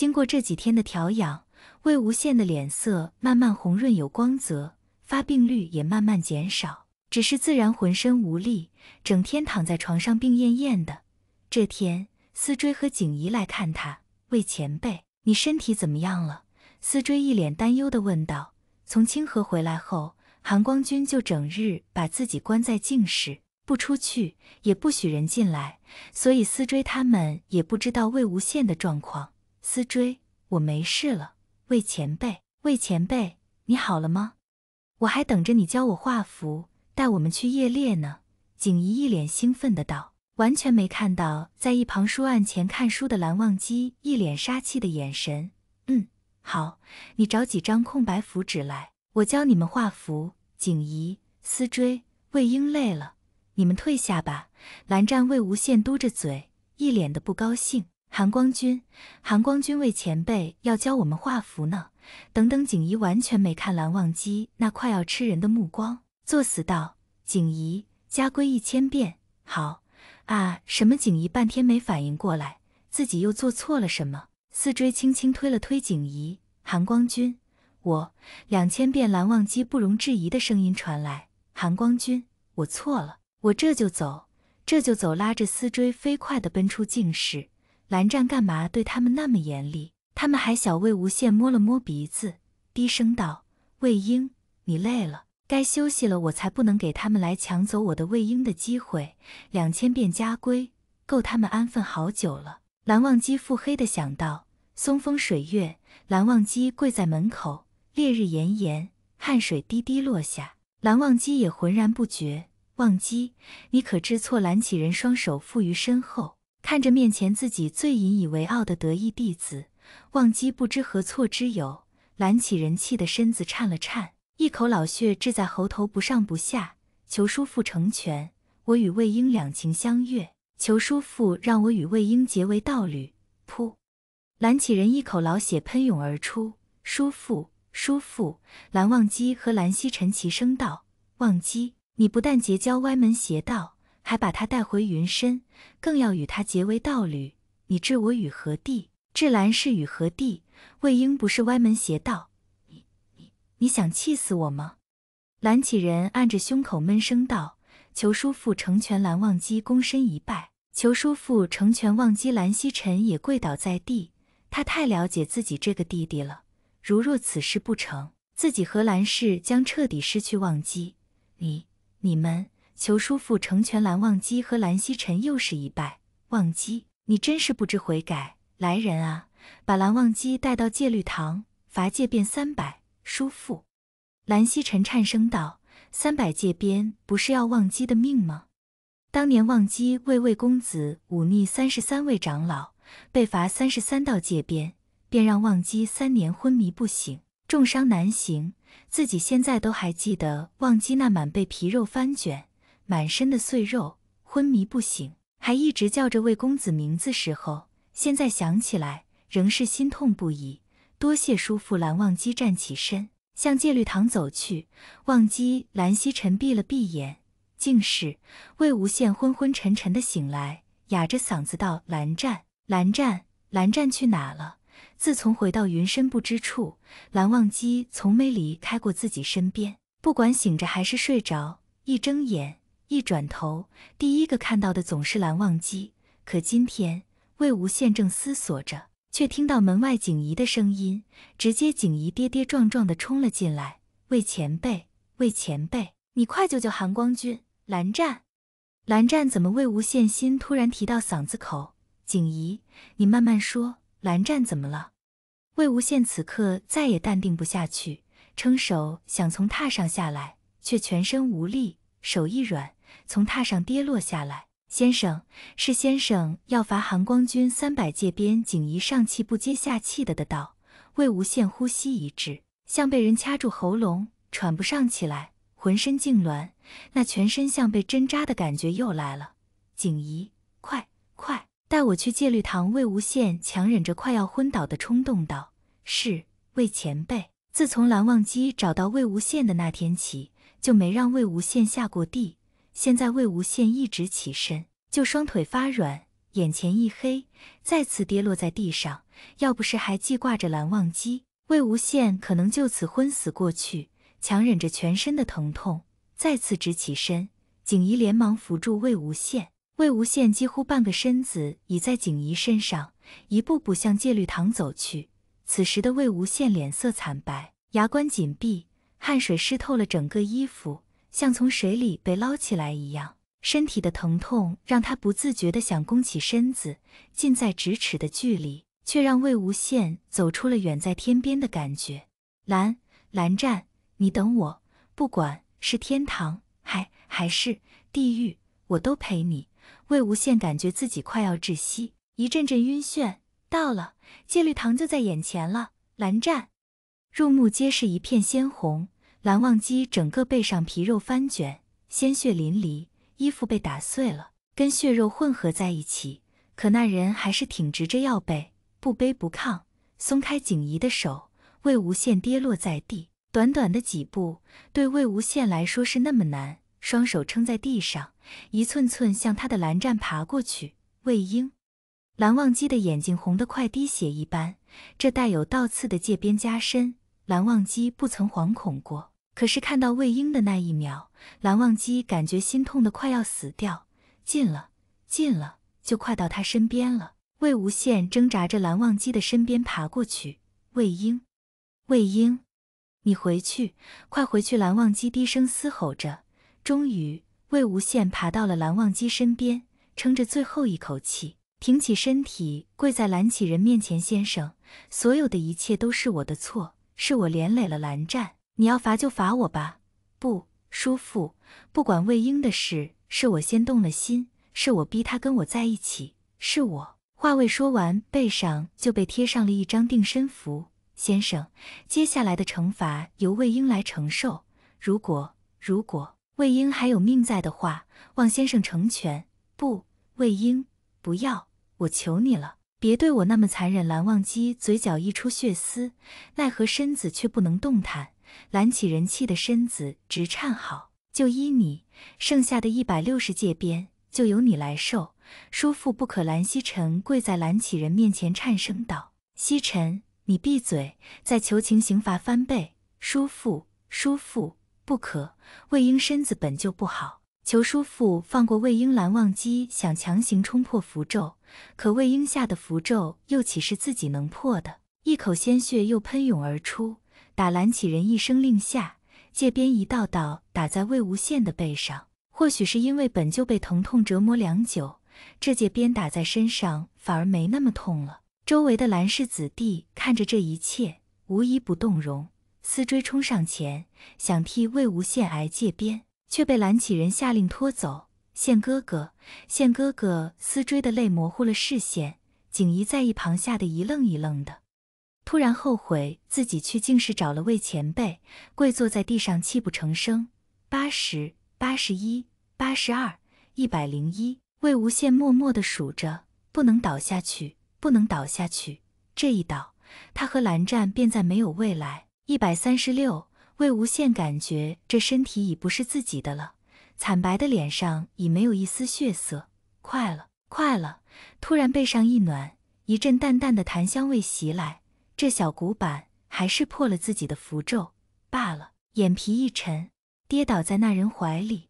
经过这几天的调养，魏无羡的脸色慢慢红润有光泽，发病率也慢慢减少。只是自然浑身无力，整天躺在床上病恹恹的。这天，思追和景怡来看他。魏前辈，你身体怎么样了？思追一脸担忧地问道。从清河回来后，韩光君就整日把自己关在静室，不出去，也不许人进来，所以思追他们也不知道魏无羡的状况。思追，我没事了。魏前辈，魏前辈，你好了吗？我还等着你教我画符，带我们去夜猎呢。景怡一脸兴奋的道，完全没看到在一旁书案前看书的蓝忘机一脸杀气的眼神。嗯，好，你找几张空白符纸来，我教你们画符。景怡，思追，魏婴累了，你们退下吧。蓝湛、魏无羡嘟着嘴，一脸的不高兴。韩光君，韩光君为前辈要教我们画符呢。等等，景怡完全没看蓝忘机那快要吃人的目光，作死道：“景怡，家规一千遍，好啊！”什么？景怡半天没反应过来，自己又做错了什么？思追轻轻推了推景怡，韩光君，我两千遍。蓝忘机不容置疑的声音传来：“韩光君，我错了，我这就走，这就走！”拉着思追飞快的奔出静室。蓝湛干嘛对他们那么严厉？他们还小。魏无羡摸了摸鼻子，低声道：“魏婴，你累了，该休息了。我才不能给他们来抢走我的魏婴的机会。两千遍家规，够他们安分好久了。”蓝忘机腹黑的想到：“松风水月。”蓝忘机跪在门口，烈日炎炎，汗水滴滴落下。蓝忘机也浑然不觉。“忘机，你可知错？”蓝启人双手负于身后。看着面前自己最引以为傲的得意弟子，忘机不知何错之有，蓝启人气的身子颤了颤，一口老血滞在喉头，不上不下，求叔父成全我与魏婴两情相悦，求叔父让我与魏婴结为道侣。噗！蓝启仁一口老血喷涌而出。叔父，叔父！蓝忘机和蓝曦臣齐声道：“忘机，你不但结交歪门邪道。”还把他带回云深，更要与他结为道侣。你置我与何地？置兰氏与何地？魏婴不是歪门邪道，你你你想气死我吗？蓝启仁按着胸口闷声道：“求叔父成全蓝忘机，躬身一拜。”求叔父成全忘机。蓝曦臣也跪倒在地。他太了解自己这个弟弟了。如若此事不成，自己和兰氏将彻底失去忘机。你你们。求叔父成全蓝忘机和蓝曦臣，又是一拜。忘机，你真是不知悔改！来人啊，把蓝忘机带到戒律堂，罚戒鞭三百。叔父，蓝曦臣颤声道：“三百戒鞭不是要忘机的命吗？当年忘机为魏公子忤逆三十三位长老，被罚三十三道戒鞭，便让忘机三年昏迷不醒，重伤难行。自己现在都还记得忘机那满背皮肉翻卷。”满身的碎肉，昏迷不醒，还一直叫着魏公子名字。时候，现在想起来仍是心痛不已。多谢叔父蓝忘机站起身，向戒律堂走去。忘机，蓝曦臣闭了闭眼，竟是魏无羡昏昏沉沉的醒来，哑着嗓子道：“蓝湛，蓝湛，蓝湛去哪了？自从回到云深不知处，蓝忘机从没离开过自己身边，不管醒着还是睡着，一睁眼。”一转头，第一个看到的总是蓝忘机。可今天，魏无羡正思索着，却听到门外景怡的声音，直接景怡跌跌撞撞地冲了进来：“魏前辈，魏前辈，你快救救韩光君！蓝湛，蓝湛怎么？”魏无羡心突然提到嗓子口。景怡，你慢慢说，蓝湛怎么了？魏无羡此刻再也淡定不下去，撑手想从榻上下来，却全身无力。手一软，从榻上跌落下来。先生是先生要罚韩光君三百戒鞭。景怡上气不接下气的的道：“魏无羡，呼吸一滞，像被人掐住喉咙，喘不上气来，浑身痉挛，那全身像被针扎的感觉又来了。”景怡，快快带我去戒律堂！魏无羡强忍着快要昏倒的冲动道：“是，魏前辈。自从蓝忘机找到魏无羡的那天起。”就没让魏无羡下过地。现在魏无羡一直起身，就双腿发软，眼前一黑，再次跌落在地上。要不是还记挂着蓝忘机，魏无羡可能就此昏死过去。强忍着全身的疼痛，再次直起身。景怡连忙扶住魏无羡，魏无羡几乎半个身子倚在景怡身上，一步步向戒律堂走去。此时的魏无羡脸色惨白，牙关紧闭。汗水湿透了整个衣服，像从水里被捞起来一样。身体的疼痛让他不自觉地想弓起身子，近在咫尺的距离，却让魏无羡走出了远在天边的感觉。蓝蓝湛，你等我，不管是天堂还还是地狱，我都陪你。魏无羡感觉自己快要窒息，一阵阵晕眩。到了戒律堂就在眼前了。蓝湛，入目皆是一片鲜红。蓝忘机整个背上皮肉翻卷，鲜血淋漓，衣服被打碎了，跟血肉混合在一起。可那人还是挺直着腰背，不卑不亢，松开景怡的手，魏无羡跌落在地。短短的几步，对魏无羡来说是那么难。双手撑在地上，一寸寸向他的蓝湛爬过去。魏婴，蓝忘机的眼睛红得快滴血一般。这带有倒刺的界边加深，蓝忘机不曾惶恐过。可是看到魏婴的那一秒，蓝忘机感觉心痛的快要死掉。近了，近了，就快到他身边了。魏无羡挣扎着，蓝忘机的身边爬过去。魏婴，魏婴，你回去，快回去！蓝忘机低声嘶吼着。终于，魏无羡爬到了蓝忘机身边，撑着最后一口气，挺起身体，跪在蓝启仁面前：“先生，所有的一切都是我的错，是我连累了蓝湛。”你要罚就罚我吧，不，叔父，不管魏婴的事，是我先动了心，是我逼他跟我在一起，是我。话未说完，背上就被贴上了一张定身符。先生，接下来的惩罚由魏婴来承受。如果如果魏婴还有命在的话，望先生成全。不，魏婴，不要，我求你了，别对我那么残忍。蓝忘机嘴角溢出血丝，奈何身子却不能动弹。蓝启人气的身子直颤，好，就依你。剩下的一百六十戒鞭就由你来受。叔父，不可！蓝西臣跪在蓝启仁面前，颤声道：“西臣，你闭嘴！再求情，刑罚翻倍。”叔父，叔父，不可！魏婴身子本就不好，求叔父放过魏婴。蓝忘机想强行冲破符咒，可魏婴下的符咒又岂是自己能破的？一口鲜血又喷涌而出。打兰启人一声令下，戒鞭一道道打在魏无羡的背上。或许是因为本就被疼痛折磨良久，这戒鞭打在身上反而没那么痛了。周围的兰氏子弟看着这一切，无一不动容。思追冲上前想替魏无羡挨戒鞭，却被兰启人下令拖走。羡哥哥，羡哥哥！思追的泪模糊了视线。景怡在一旁吓得一愣一愣的。突然后悔自己去竟是找了位前辈，跪坐在地上泣不成声。八十八，十一，八十二，一百零一。魏无羡默默地数着，不能倒下去，不能倒下去。这一倒，他和蓝湛便再没有未来。一百三十六。魏无羡感觉这身体已不是自己的了，惨白的脸上已没有一丝血色。快了，快了。突然背上一暖，一阵淡淡的檀香味袭来。这小古板还是破了自己的符咒罢了，眼皮一沉，跌倒在那人怀里。